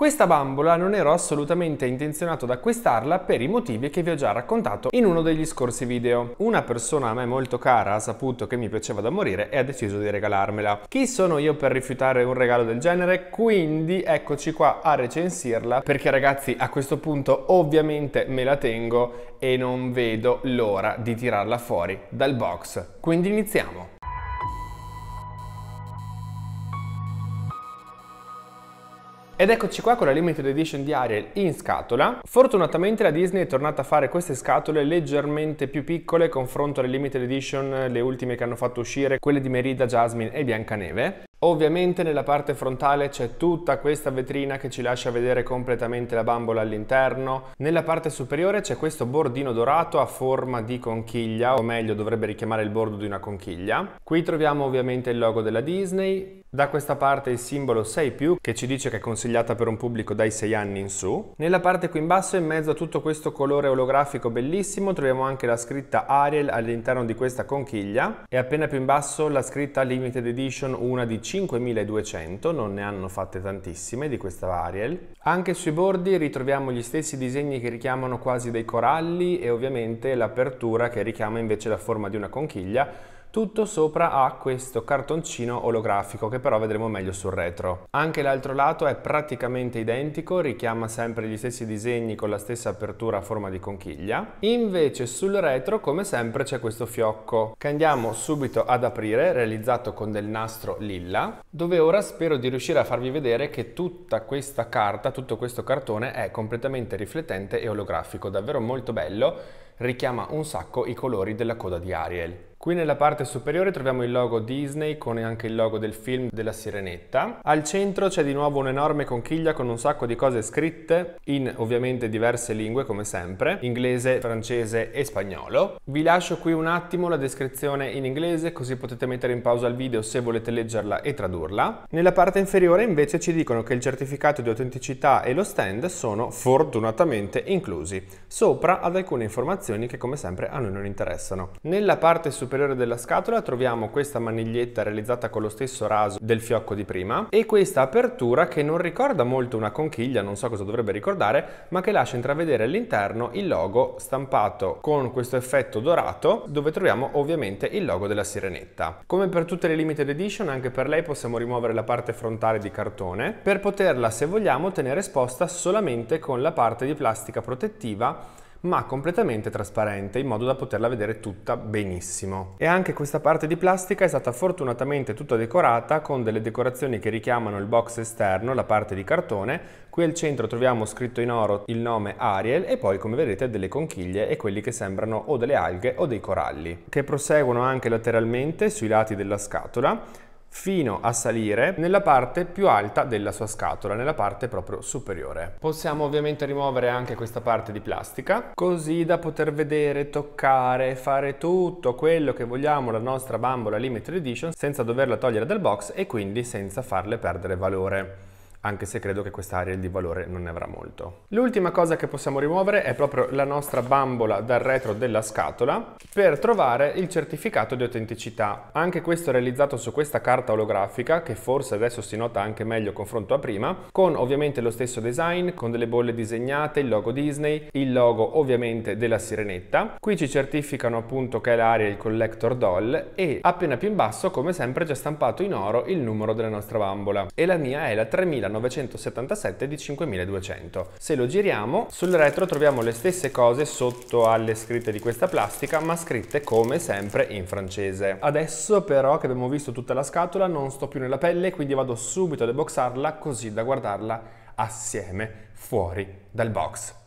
Questa bambola non ero assolutamente intenzionato ad acquistarla per i motivi che vi ho già raccontato in uno degli scorsi video. Una persona a me molto cara ha saputo che mi piaceva da morire e ha deciso di regalarmela. Chi sono io per rifiutare un regalo del genere? Quindi eccoci qua a recensirla perché ragazzi a questo punto ovviamente me la tengo e non vedo l'ora di tirarla fuori dal box. Quindi iniziamo! Ed eccoci qua con la limited edition di Ariel in scatola. Fortunatamente la Disney è tornata a fare queste scatole leggermente più piccole confronto alle limited edition, le ultime che hanno fatto uscire, quelle di Merida, Jasmine e Biancaneve. Ovviamente nella parte frontale c'è tutta questa vetrina che ci lascia vedere completamente la bambola all'interno. Nella parte superiore c'è questo bordino dorato a forma di conchiglia, o meglio dovrebbe richiamare il bordo di una conchiglia. Qui troviamo ovviamente il logo della Disney, da questa parte il simbolo 6 più che ci dice che è consigliata per un pubblico dai 6 anni in su. Nella parte qui in basso in mezzo a tutto questo colore olografico bellissimo troviamo anche la scritta Ariel all'interno di questa conchiglia e appena più in basso la scritta Limited Edition una di 5200, non ne hanno fatte tantissime di questa Ariel. Anche sui bordi ritroviamo gli stessi disegni che richiamano quasi dei coralli e ovviamente l'apertura che richiama invece la forma di una conchiglia tutto sopra ha questo cartoncino olografico che però vedremo meglio sul retro. Anche l'altro lato è praticamente identico, richiama sempre gli stessi disegni con la stessa apertura a forma di conchiglia. Invece sul retro come sempre c'è questo fiocco che andiamo subito ad aprire, realizzato con del nastro lilla, dove ora spero di riuscire a farvi vedere che tutta questa carta, tutto questo cartone è completamente riflettente e olografico, davvero molto bello richiama un sacco i colori della coda di Ariel. Qui nella parte superiore troviamo il logo Disney con anche il logo del film della Sirenetta. Al centro c'è di nuovo un'enorme conchiglia con un sacco di cose scritte in ovviamente diverse lingue come sempre, inglese, francese e spagnolo. Vi lascio qui un attimo la descrizione in inglese così potete mettere in pausa il video se volete leggerla e tradurla. Nella parte inferiore invece ci dicono che il certificato di autenticità e lo stand sono fortunatamente inclusi, sopra ad alcune informazioni che come sempre a noi non interessano. Nella parte superiore superiore della scatola troviamo questa maniglietta realizzata con lo stesso raso del fiocco di prima e questa apertura che non ricorda molto una conchiglia, non so cosa dovrebbe ricordare, ma che lascia intravedere all'interno il logo stampato con questo effetto dorato dove troviamo ovviamente il logo della sirenetta. Come per tutte le limited edition anche per lei possiamo rimuovere la parte frontale di cartone per poterla se vogliamo tenere esposta solamente con la parte di plastica protettiva ma completamente trasparente in modo da poterla vedere tutta benissimo. E anche questa parte di plastica è stata fortunatamente tutta decorata con delle decorazioni che richiamano il box esterno, la parte di cartone, qui al centro troviamo scritto in oro il nome Ariel e poi come vedete delle conchiglie e quelli che sembrano o delle alghe o dei coralli, che proseguono anche lateralmente sui lati della scatola fino a salire nella parte più alta della sua scatola, nella parte proprio superiore. Possiamo ovviamente rimuovere anche questa parte di plastica, così da poter vedere, toccare, fare tutto quello che vogliamo la nostra bambola Limited Edition senza doverla togliere dal box e quindi senza farle perdere valore anche se credo che quest'area di valore non ne avrà molto. L'ultima cosa che possiamo rimuovere è proprio la nostra bambola dal retro della scatola per trovare il certificato di autenticità. Anche questo è realizzato su questa carta olografica che forse adesso si nota anche meglio confronto a prima, con ovviamente lo stesso design, con delle bolle disegnate, il logo Disney, il logo ovviamente della sirenetta. Qui ci certificano appunto che è l'area il collector doll e appena più in basso come sempre già stampato in oro il numero della nostra bambola e la mia è la 3000 1977 di 5200. Se lo giriamo, sul retro troviamo le stesse cose sotto alle scritte di questa plastica, ma scritte come sempre in francese. Adesso però che abbiamo visto tutta la scatola non sto più nella pelle, quindi vado subito a deboxarla così da guardarla assieme fuori dal box.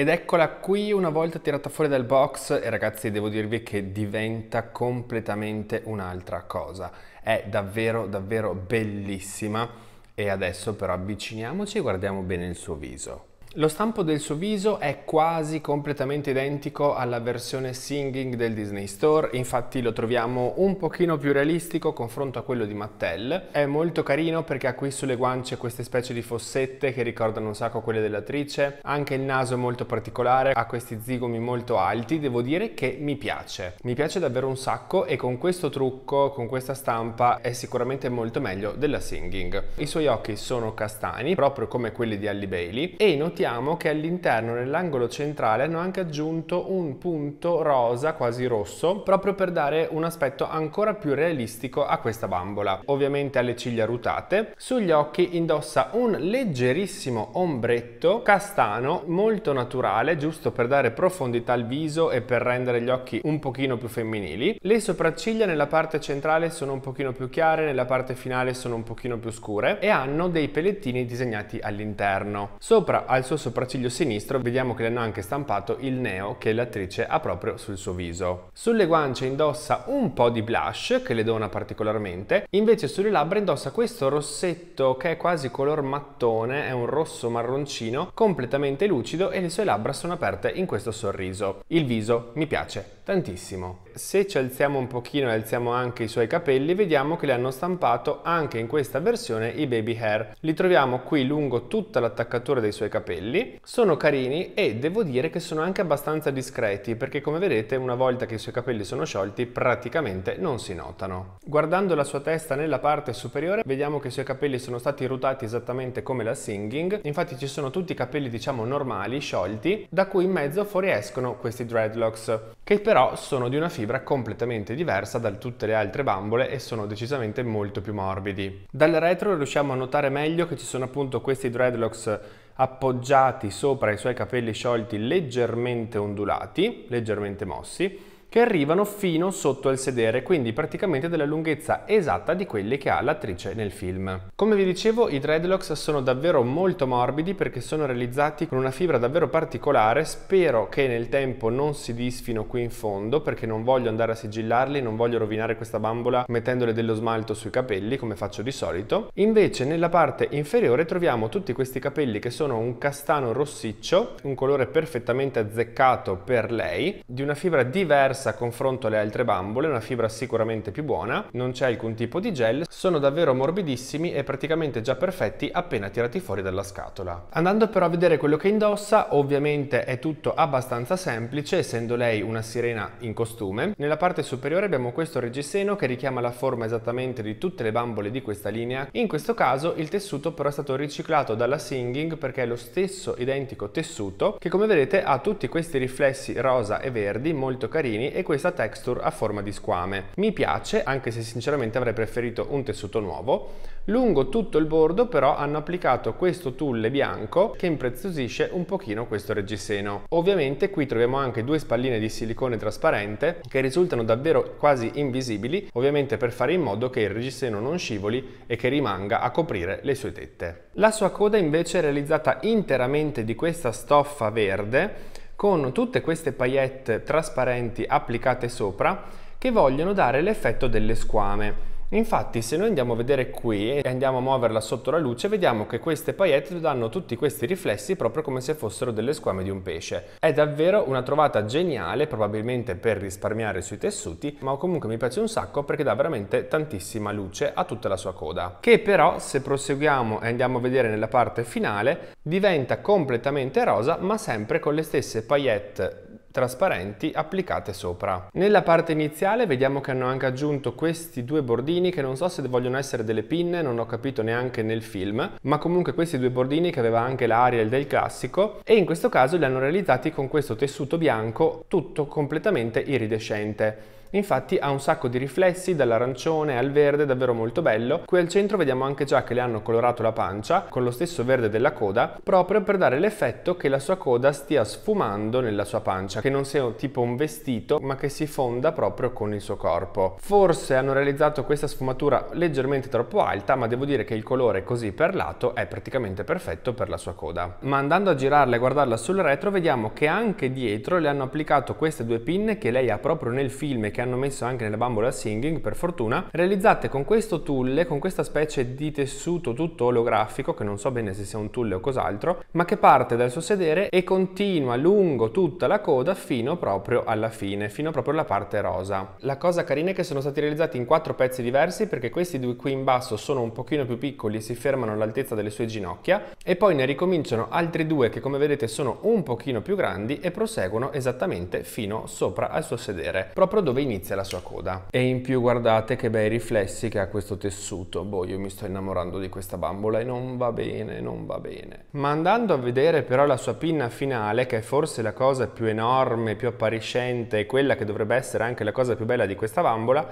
Ed eccola qui una volta tirata fuori dal box e ragazzi devo dirvi che diventa completamente un'altra cosa. È davvero davvero bellissima e adesso però avviciniamoci e guardiamo bene il suo viso. Lo stampo del suo viso è quasi completamente identico alla versione singing del Disney Store, infatti lo troviamo un pochino più realistico confronto a quello di Mattel. È molto carino perché ha qui sulle guance queste specie di fossette che ricordano un sacco quelle dell'attrice, anche il naso è molto particolare, ha questi zigomi molto alti, devo dire che mi piace. Mi piace davvero un sacco e con questo trucco, con questa stampa, è sicuramente molto meglio della singing. I suoi occhi sono castani, proprio come quelli di Ally Bailey, e inoltre notiamo che all'interno nell'angolo centrale hanno anche aggiunto un punto rosa quasi rosso proprio per dare un aspetto ancora più realistico a questa bambola. Ovviamente alle ciglia rutate, sugli occhi indossa un leggerissimo ombretto castano molto naturale giusto per dare profondità al viso e per rendere gli occhi un pochino più femminili. Le sopracciglia nella parte centrale sono un pochino più chiare, nella parte finale sono un pochino più scure e hanno dei pelettini disegnati all'interno. Sopra al suo sopracciglio sinistro vediamo che le hanno anche stampato il neo che l'attrice ha proprio sul suo viso. Sulle guance indossa un po' di blush che le dona particolarmente, invece sulle labbra indossa questo rossetto che è quasi color mattone, è un rosso marroncino completamente lucido e le sue labbra sono aperte in questo sorriso. Il viso mi piace tantissimo. Se ci alziamo un pochino e alziamo anche i suoi capelli, vediamo che le hanno stampato anche in questa versione i baby hair. Li troviamo qui lungo tutta l'attaccatura dei suoi capelli. Sono carini e devo dire che sono anche abbastanza discreti, perché come vedete una volta che i suoi capelli sono sciolti praticamente non si notano. Guardando la sua testa nella parte superiore, vediamo che i suoi capelli sono stati rutati esattamente come la singing. Infatti ci sono tutti i capelli diciamo normali, sciolti, da cui in mezzo fuoriescono questi dreadlocks, che però però sono di una fibra completamente diversa da tutte le altre bambole e sono decisamente molto più morbidi. Dal retro riusciamo a notare meglio che ci sono appunto questi dreadlocks appoggiati sopra i suoi capelli sciolti leggermente ondulati, leggermente mossi, che arrivano fino sotto al sedere, quindi praticamente della lunghezza esatta di quelli che ha l'attrice nel film. Come vi dicevo, i dreadlocks sono davvero molto morbidi perché sono realizzati con una fibra davvero particolare, spero che nel tempo non si disfino qui in fondo perché non voglio andare a sigillarli, non voglio rovinare questa bambola mettendole dello smalto sui capelli come faccio di solito. Invece nella parte inferiore troviamo tutti questi capelli che sono un castano rossiccio, un colore perfettamente azzeccato per lei, di una fibra diversa messa a confronto alle altre bambole, una fibra sicuramente più buona, non c'è alcun tipo di gel, sono davvero morbidissimi e praticamente già perfetti appena tirati fuori dalla scatola. Andando però a vedere quello che indossa, ovviamente è tutto abbastanza semplice, essendo lei una sirena in costume. Nella parte superiore abbiamo questo reggiseno che richiama la forma esattamente di tutte le bambole di questa linea. In questo caso il tessuto però è stato riciclato dalla Singing perché è lo stesso identico tessuto che come vedete ha tutti questi riflessi rosa e verdi molto carini e questa texture a forma di squame. Mi piace, anche se sinceramente avrei preferito un tessuto nuovo. Lungo tutto il bordo però hanno applicato questo tulle bianco che impreziosisce un pochino questo reggiseno. Ovviamente qui troviamo anche due spalline di silicone trasparente che risultano davvero quasi invisibili, ovviamente per fare in modo che il reggiseno non scivoli e che rimanga a coprire le sue tette. La sua coda invece è realizzata interamente di questa stoffa verde con tutte queste paillette trasparenti applicate sopra che vogliono dare l'effetto delle squame. Infatti se noi andiamo a vedere qui e andiamo a muoverla sotto la luce vediamo che queste paillette danno tutti questi riflessi proprio come se fossero delle squame di un pesce. È davvero una trovata geniale probabilmente per risparmiare sui tessuti ma comunque mi piace un sacco perché dà veramente tantissima luce a tutta la sua coda. Che però se proseguiamo e andiamo a vedere nella parte finale diventa completamente rosa ma sempre con le stesse paillette trasparenti applicate sopra. Nella parte iniziale vediamo che hanno anche aggiunto questi due bordini che non so se vogliono essere delle pinne, non ho capito neanche nel film, ma comunque questi due bordini che aveva anche l'Ariel del classico e in questo caso li hanno realizzati con questo tessuto bianco tutto completamente iridescente infatti ha un sacco di riflessi dall'arancione al verde davvero molto bello. Qui al centro vediamo anche già che le hanno colorato la pancia con lo stesso verde della coda proprio per dare l'effetto che la sua coda stia sfumando nella sua pancia, che non sia tipo un vestito ma che si fonda proprio con il suo corpo. Forse hanno realizzato questa sfumatura leggermente troppo alta ma devo dire che il colore così per lato è praticamente perfetto per la sua coda. Ma andando a girarla e guardarla sul retro vediamo che anche dietro le hanno applicato queste due pinne che lei ha proprio nel film e che che hanno messo anche nelle bambole a Singing, per fortuna, realizzate con questo tulle, con questa specie di tessuto tutto oleografico, che non so bene se sia un tulle o cos'altro, ma che parte dal suo sedere e continua lungo tutta la coda fino proprio alla fine, fino proprio alla parte rosa. La cosa carina è che sono stati realizzati in quattro pezzi diversi perché questi due qui in basso sono un pochino più piccoli e si fermano all'altezza delle sue ginocchia e poi ne ricominciano altri due che come vedete sono un pochino più grandi e proseguono esattamente fino sopra al suo sedere, proprio dove in inizia la sua coda. E in più guardate che bei riflessi che ha questo tessuto. Boh, io mi sto innamorando di questa bambola e non va bene, non va bene. Ma andando a vedere però la sua pinna finale, che è forse la cosa più enorme, più appariscente e quella che dovrebbe essere anche la cosa più bella di questa bambola,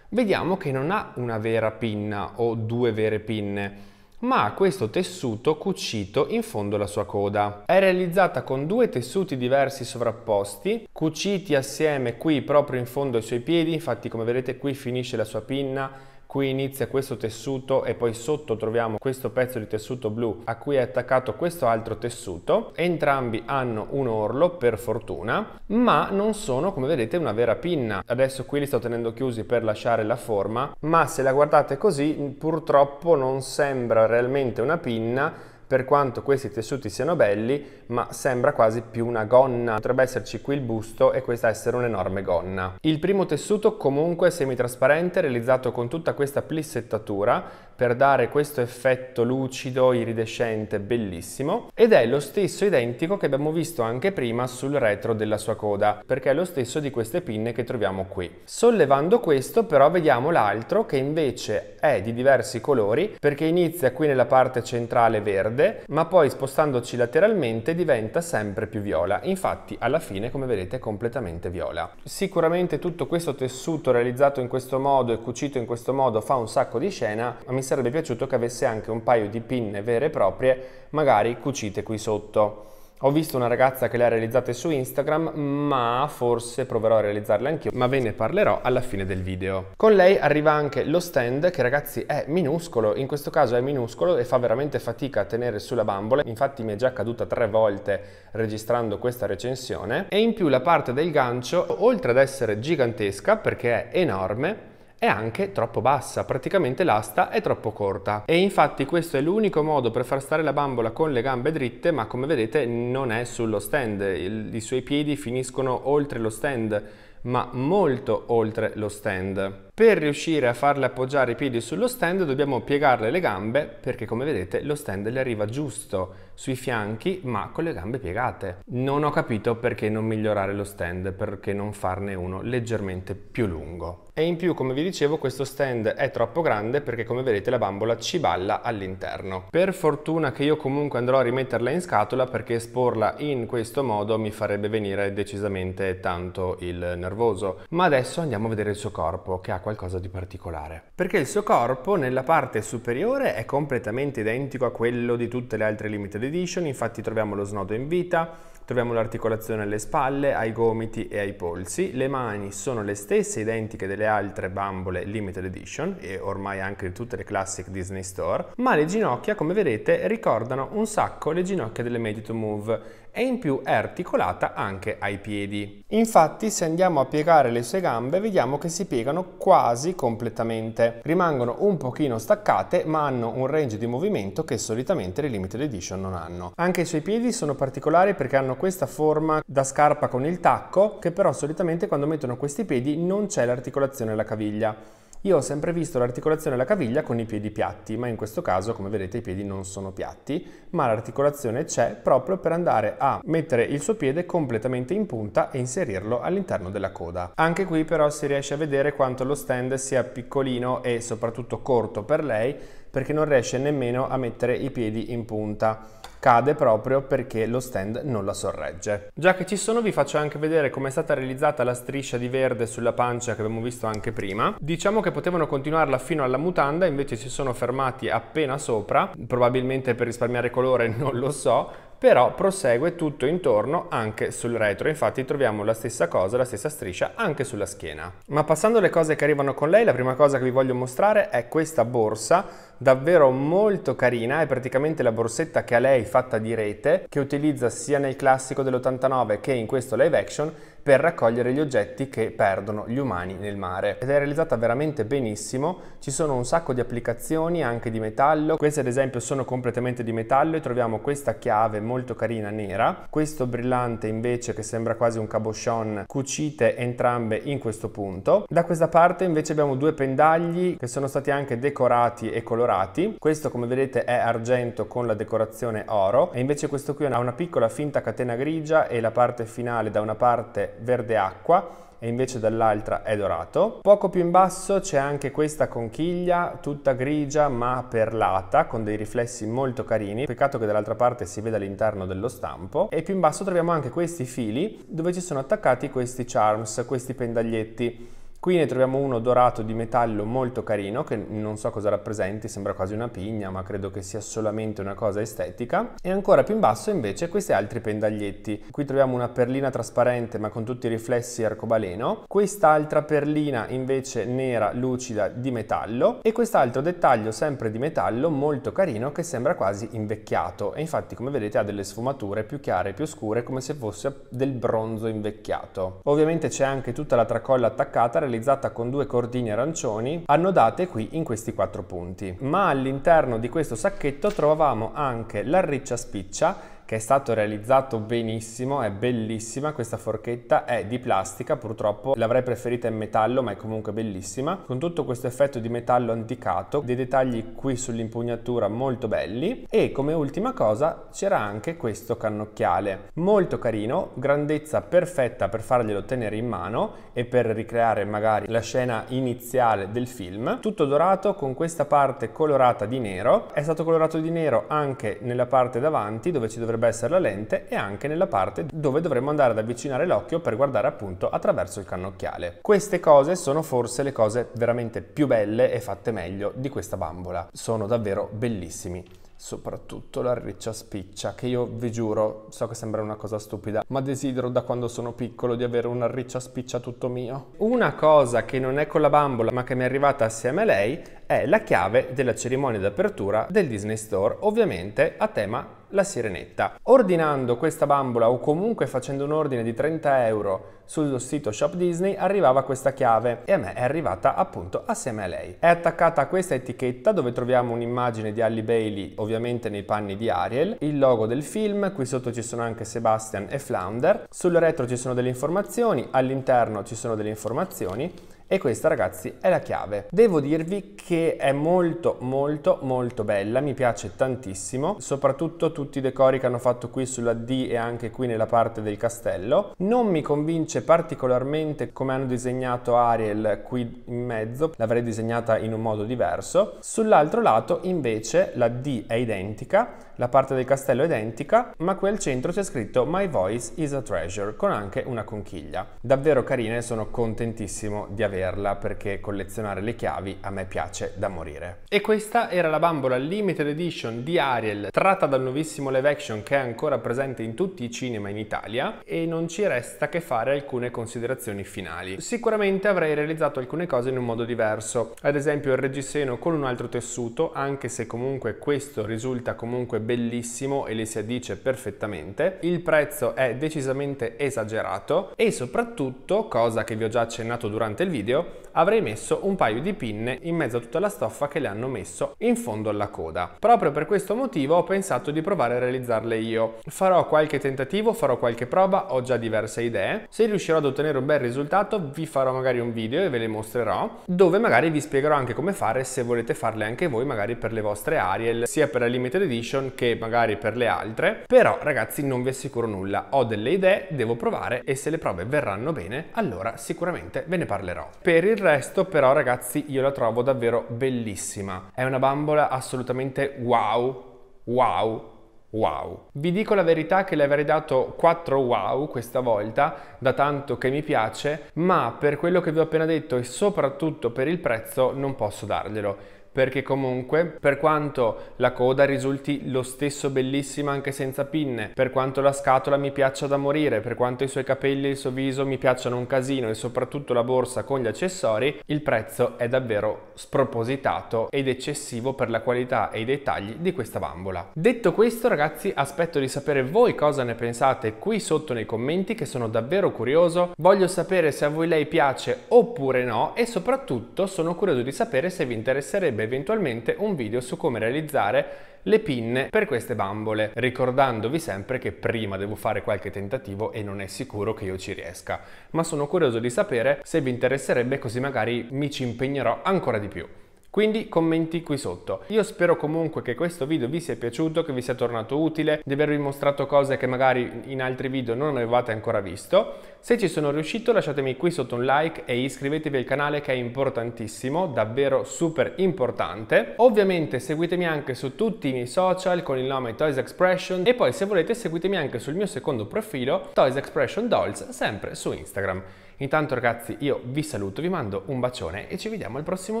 vediamo che non ha una vera pinna o due vere pinne ma ha questo tessuto cucito in fondo alla sua coda. È realizzata con due tessuti diversi sovrapposti, cuciti assieme qui proprio in fondo ai suoi piedi, infatti come vedete qui finisce la sua pinna qui inizia questo tessuto e poi sotto troviamo questo pezzo di tessuto blu a cui è attaccato questo altro tessuto entrambi hanno un orlo per fortuna ma non sono come vedete una vera pinna adesso qui li sto tenendo chiusi per lasciare la forma ma se la guardate così purtroppo non sembra realmente una pinna per quanto questi tessuti siano belli, ma sembra quasi più una gonna. Potrebbe esserci qui il busto e questa essere un'enorme gonna. Il primo tessuto comunque è semitrasparente, realizzato con tutta questa plissettatura per dare questo effetto lucido, iridescente, bellissimo. Ed è lo stesso identico che abbiamo visto anche prima sul retro della sua coda, perché è lo stesso di queste pinne che troviamo qui. Sollevando questo però vediamo l'altro che invece è di diversi colori perché inizia qui nella parte centrale verde verde, ma poi spostandoci lateralmente diventa sempre più viola. Infatti alla fine, come vedete, è completamente viola. Sicuramente tutto questo tessuto realizzato in questo modo e cucito in questo modo fa un sacco di scena, ma mi sarebbe piaciuto che avesse anche un paio di pinne vere e proprie, magari cucite qui sotto. Ho visto una ragazza che le ha realizzate su Instagram, ma forse proverò a realizzarle anch'io, ma ve ne parlerò alla fine del video. Con lei arriva anche lo stand, che ragazzi è minuscolo, in questo caso è minuscolo e fa veramente fatica a tenere sulla bambola, infatti mi è già caduta tre volte registrando questa recensione, e in più la parte del gancio, oltre ad essere gigantesca, perché è enorme, è anche troppo bassa, praticamente l'asta è troppo corta. E infatti questo è l'unico modo per far stare la bambola con le gambe dritte, ma come vedete non è sullo stand, Il, i suoi piedi finiscono oltre lo stand, ma molto oltre lo stand. Per riuscire a farle appoggiare i piedi sullo stand dobbiamo piegarle le gambe perché come vedete lo stand le arriva giusto sui fianchi ma con le gambe piegate. Non ho capito perché non migliorare lo stand, perché non farne uno leggermente più lungo. E in più come vi dicevo questo stand è troppo grande perché come vedete la bambola ci balla all'interno. Per fortuna che io comunque andrò a rimetterla in scatola perché esporla in questo modo mi farebbe venire decisamente tanto il nervoso. Ma adesso andiamo a vedere il suo corpo che ha qualcosa di particolare. Perché il suo corpo nella parte superiore è completamente identico a quello di tutte le altre limited edition, infatti troviamo lo snodo in vita, troviamo l'articolazione alle spalle, ai gomiti e ai polsi, le mani sono le stesse identiche delle altre bambole limited edition e ormai anche di tutte le classic Disney Store, ma le ginocchia come vedete ricordano un sacco le ginocchia delle Made to Move e in più è articolata anche ai piedi. Infatti se andiamo a piegare le sue gambe vediamo che si piegano quasi completamente, rimangono un pochino staccate ma hanno un range di movimento che solitamente le limited edition non hanno. Anche i suoi piedi sono particolari perché hanno questa forma da scarpa con il tacco che però solitamente quando mettono questi piedi non c'è l'articolazione alla caviglia. Io ho sempre visto l'articolazione della caviglia con i piedi piatti, ma in questo caso, come vedete, i piedi non sono piatti, ma l'articolazione c'è proprio per andare a mettere il suo piede completamente in punta e inserirlo all'interno della coda. Anche qui però si riesce a vedere quanto lo stand sia piccolino e soprattutto corto per lei perché non riesce nemmeno a mettere i piedi in punta cade proprio perché lo stand non la sorregge. Già che ci sono vi faccio anche vedere come è stata realizzata la striscia di verde sulla pancia che abbiamo visto anche prima. Diciamo che potevano continuarla fino alla mutanda invece si sono fermati appena sopra, probabilmente per risparmiare colore non lo so, però prosegue tutto intorno anche sul retro, infatti troviamo la stessa cosa, la stessa striscia anche sulla schiena. Ma passando alle cose che arrivano con lei, la prima cosa che vi voglio mostrare è questa borsa davvero molto carina, è praticamente la borsetta che ha lei fatta di rete, che utilizza sia nel classico dell'89 che in questo live action per raccogliere gli oggetti che perdono gli umani nel mare. Ed è realizzata veramente benissimo, ci sono un sacco di applicazioni anche di metallo, queste ad esempio sono completamente di metallo e troviamo questa chiave molto carina nera, questo brillante invece che sembra quasi un cabochon, cucite entrambe in questo punto. Da questa parte invece abbiamo due pendagli che sono stati anche decorati e colorati, questo come vedete è argento con la decorazione oro e invece questo qui ha una piccola finta catena grigia e la parte finale da una parte verde acqua e invece dall'altra è dorato. Poco più in basso c'è anche questa conchiglia tutta grigia ma perlata con dei riflessi molto carini, peccato che dall'altra parte si veda l'interno dello stampo e più in basso troviamo anche questi fili dove ci sono attaccati questi charms, questi pendaglietti Qui ne troviamo uno dorato di metallo molto carino che non so cosa rappresenti, sembra quasi una pigna ma credo che sia solamente una cosa estetica e ancora più in basso invece questi altri pendaglietti. Qui troviamo una perlina trasparente ma con tutti i riflessi arcobaleno, quest'altra perlina invece nera lucida di metallo e quest'altro dettaglio sempre di metallo molto carino che sembra quasi invecchiato e infatti come vedete ha delle sfumature più chiare e più scure come se fosse del bronzo invecchiato. Ovviamente c'è anche tutta la tracolla attaccata realizzata con due cordini arancioni annodate qui in questi quattro punti. Ma all'interno di questo sacchetto trovavamo anche l'arriccia spiccia che è stato realizzato benissimo, è bellissima, questa forchetta è di plastica, purtroppo l'avrei preferita in metallo ma è comunque bellissima, con tutto questo effetto di metallo anticato, dei dettagli qui sull'impugnatura molto belli e come ultima cosa c'era anche questo cannocchiale, molto carino, grandezza perfetta per farglielo tenere in mano e per ricreare magari la scena iniziale del film, tutto dorato con questa parte colorata di nero, è stato colorato di nero anche nella parte davanti dove ci dovrebbe dovrebbe essere la lente e anche nella parte dove dovremmo andare ad avvicinare l'occhio per guardare appunto attraverso il cannocchiale. Queste cose sono forse le cose veramente più belle e fatte meglio di questa bambola. Sono davvero bellissimi soprattutto la riccia spiccia che io vi giuro so che sembra una cosa stupida ma desidero da quando sono piccolo di avere una riccia spiccia tutto mio una cosa che non è con la bambola ma che mi è arrivata assieme a lei è la chiave della cerimonia d'apertura del Disney Store ovviamente a tema la sirenetta. Ordinando questa bambola o comunque facendo un ordine di 30 euro sul sito Shop Disney arrivava questa chiave e a me è arrivata appunto assieme a lei. È attaccata a questa etichetta dove troviamo un'immagine di Ally Bailey ovviamente nei panni di Ariel, il logo del film, qui sotto ci sono anche Sebastian e Flounder, sul retro ci sono delle informazioni, all'interno ci sono delle informazioni e questa ragazzi è la chiave. Devo dirvi che è molto molto molto bella, mi piace tantissimo, soprattutto tutti i decori che hanno fatto qui sulla D e anche qui nella parte del castello. Non mi convince particolarmente come hanno disegnato Ariel qui in mezzo, l'avrei disegnata in un modo diverso. Sull'altro lato invece la D è identica, la parte del castello è identica, ma qui al centro c'è scritto My voice is a treasure con anche una conchiglia. Davvero carine, sono contentissimo di averla averla perché collezionare le chiavi a me piace da morire. E questa era la bambola limited edition di Ariel tratta dal nuovissimo live action che è ancora presente in tutti i cinema in Italia e non ci resta che fare alcune considerazioni finali. Sicuramente avrei realizzato alcune cose in un modo diverso, ad esempio il reggiseno con un altro tessuto anche se comunque questo risulta comunque bellissimo e le si addice perfettamente, il prezzo è decisamente esagerato e soprattutto, cosa che vi ho già accennato durante il video, video avrei messo un paio di pinne in mezzo a tutta la stoffa che le hanno messo in fondo alla coda. Proprio per questo motivo ho pensato di provare a realizzarle io. Farò qualche tentativo, farò qualche prova, ho già diverse idee. Se riuscirò ad ottenere un bel risultato vi farò magari un video e ve le mostrerò, dove magari vi spiegherò anche come fare se volete farle anche voi magari per le vostre Ariel, sia per la limited edition che magari per le altre. Però ragazzi non vi assicuro nulla, ho delle idee, devo provare e se le prove verranno bene allora sicuramente ve ne parlerò. Per il resto però ragazzi io la trovo davvero bellissima. È una bambola assolutamente wow, wow, Wow. Vi dico la verità che le avrei dato 4 wow questa volta, da tanto che mi piace, ma per quello che vi ho appena detto e soprattutto per il prezzo non posso darglielo perché comunque per quanto la coda risulti lo stesso bellissima anche senza pinne, per quanto la scatola mi piaccia da morire, per quanto i suoi capelli e il suo viso mi piacciono un casino e soprattutto la borsa con gli accessori, il prezzo è davvero spropositato ed eccessivo per la qualità e i dettagli di questa bambola. Detto questo ragazzi aspetto di sapere voi cosa ne pensate qui sotto nei commenti che sono davvero curioso, voglio sapere se a voi lei piace oppure no e soprattutto sono curioso di sapere se vi interesserebbe eventualmente un video su come realizzare le pinne per queste bambole, ricordandovi sempre che prima devo fare qualche tentativo e non è sicuro che io ci riesca, ma sono curioso di sapere se vi interesserebbe così magari mi ci impegnerò ancora di più. Quindi commenti qui sotto. Io spero comunque che questo video vi sia piaciuto, che vi sia tornato utile, di avervi mostrato cose che magari in altri video non avevate ancora visto. Se ci sono riuscito lasciatemi qui sotto un like e iscrivetevi al canale che è importantissimo, davvero super importante. Ovviamente seguitemi anche su tutti i miei social con il nome Toys Expression e poi se volete seguitemi anche sul mio secondo profilo Toys Expression Dolls, sempre su Instagram. Intanto ragazzi io vi saluto, vi mando un bacione e ci vediamo al prossimo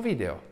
video.